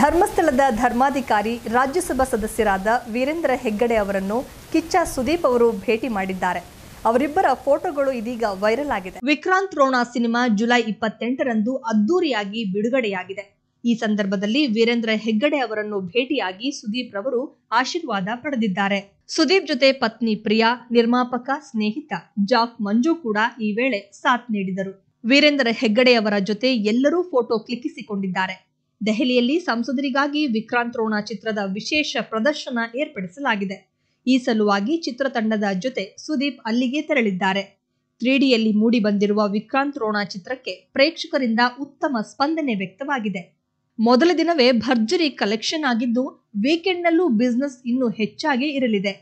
ಧರ್ಮಸ್ಥಳದ ಧರ್ಮಾಧಿಕಾರಿ ರಾಜ್ಯಸಭಾ ಸದಸ್ಯರಾದ ವೀರೇಂದ್ರ ಹೆಗ್ಗಡೆ ಅವರನ್ನು ಕಿಚ್ಚ ಸುದೀಪ್ ಅವರು ಭೇಟಿ ಮಾಡಿದ್ದಾರೆ ಅವರಿಬ್ಬರ ಫೋಟೋಗಳು ಇದೀಗ ವೈರಲ್ ಆಗಿದೆ ವಿಕ್ರಾಂತ್ ರೋಣ ಸಿನಿಮಾ ಜುಲೈ ಇಪ್ಪತ್ತೆಂಟರಂದು ಅದ್ದೂರಿಯಾಗಿ ಬಿಡುಗಡೆಯಾಗಿದೆ ಈ ಸಂದರ್ಭದಲ್ಲಿ ವೀರೇಂದ್ರ ಹೆಗ್ಗಡೆ ಅವರನ್ನು ಭೇಟಿಯಾಗಿ ಸುದೀಪ್ ರವರು ಆಶೀರ್ವಾದ ಪಡೆದಿದ್ದಾರೆ ಸುದೀಪ್ ಜೊತೆ ಪತ್ನಿ ಪ್ರಿಯಾ ನಿರ್ಮಾಪಕ ಸ್ನೇಹಿತ ಜಾಕ್ ಮಂಜು ಕೂಡ ಈ ವೇಳೆ ಸಾಥ್ ನೀಡಿದರು ವೀರೇಂದ್ರ ಹೆಗ್ಗಡೆಯವರ ಜೊತೆ ಎಲ್ಲರೂ ಫೋಟೋ ಕ್ಲಿಕ್ಕಿಸಿಕೊಂಡಿದ್ದಾರೆ ದೆಹಲಿಯಲ್ಲಿ ಸಂಸದರಿಗಾಗಿ ವಿಕ್ರಾಂತ್ ರೋಣ ಚಿತ್ರದ ವಿಶೇಷ ಪ್ರದರ್ಶನ ಏರ್ಪಡಿಸಲಾಗಿದೆ ಈ ಸಲುವಾಗಿ ಚಿತ್ರತಂಡದ ಜೊತೆ ಸುದೀಪ್ ಅಲ್ಲಿಗೆ ತೆರಳಿದ್ದಾರೆ ತ್ರೀಡಿಯಲ್ಲಿ ಮೂಡಿಬಂದಿರುವ ವಿಕ್ರಾಂತ್ ರೋಣ ಚಿತ್ರಕ್ಕೆ ಪ್ರೇಕ್ಷಕರಿಂದ ಉತ್ತಮ ಸ್ಪಂದನೆ ವ್ಯಕ್ತವಾಗಿದೆ ಮೊದಲ ದಿನವೇ ಭರ್ಜರಿ ಕಲೆಕ್ಷನ್ ಆಗಿದ್ದು ವೀಕೆಂಡ್ನಲ್ಲೂ ಬಿಸ್ನೆಸ್ ಇನ್ನೂ ಹೆಚ್ಚಾಗಿ ಇರಲಿದೆ